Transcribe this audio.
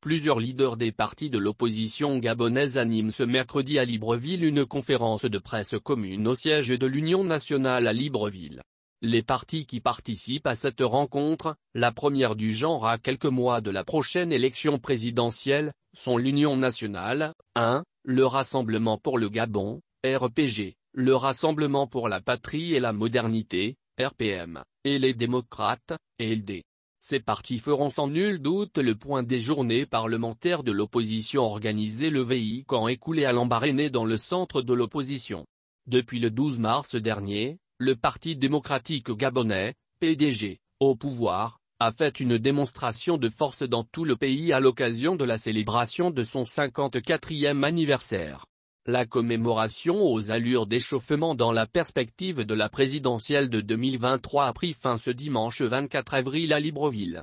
Plusieurs leaders des partis de l'opposition gabonaise animent ce mercredi à Libreville une conférence de presse commune au siège de l'Union nationale à Libreville. Les partis qui participent à cette rencontre, la première du genre à quelques mois de la prochaine élection présidentielle, sont l'Union nationale, 1, le Rassemblement pour le Gabon, RPG, le Rassemblement pour la patrie et la modernité, RPM, et les démocrates, LD. Ces partis feront sans nul doute le point des journées parlementaires de l'opposition organisée le quand écoulé à l'embarréné dans le centre de l'opposition. Depuis le 12 mars dernier, le Parti démocratique gabonais, PDG, au pouvoir, a fait une démonstration de force dans tout le pays à l'occasion de la célébration de son 54e anniversaire. La commémoration aux allures d'échauffement dans la perspective de la présidentielle de 2023 a pris fin ce dimanche 24 avril à Libreville.